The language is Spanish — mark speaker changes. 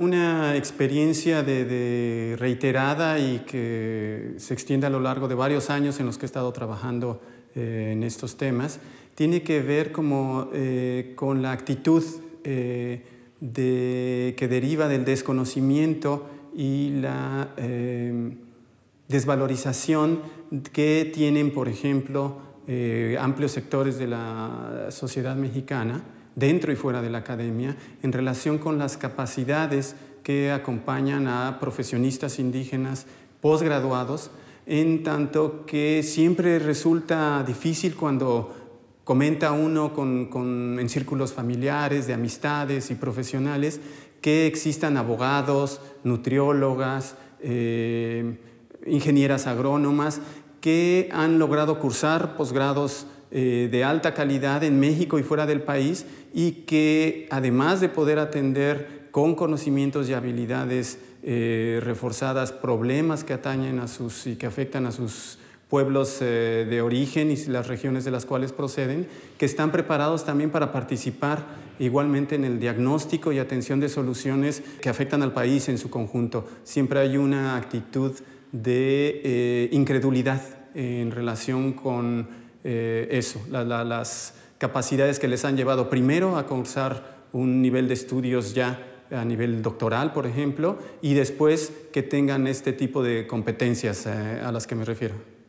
Speaker 1: una experiencia de, reiterada y que se extiende a lo largo de varios años en los que he estado trabajando eh, en estos temas, tiene que ver eh, con la actitud eh, que deriva del desconocimiento y la desvalorización que tienen, por ejemplo, amplios sectores de la sociedad mexicana dentro y fuera de la academia en relación con las capacidades que acompañan a profesionistas indígenas posgraduados, en tanto que siempre resulta difícil cuando comenta uno con, en círculos familiares, de amistades y profesionales, que existan abogados, nutriólogas, eh, ingenieras agrónomas que han logrado cursar posgrados eh, de alta calidad en México y fuera del país y que además de poder atender con conocimientos y habilidades eh, reforzadas problemas que atañen a sus y que afectan a sus pueblos eh, de origen y las regiones de las cuales proceden, que están preparados también para participar igualmente en el diagnóstico y atención de soluciones que afectan al país en su conjunto. Siempre hay una actitud de incredulidad en relación con eh, eso, las capacidades que les han llevado primero a cursar un nivel de estudios ya a nivel doctoral, por ejemplo, y después que tengan este tipo de competencias eh, a las que me refiero.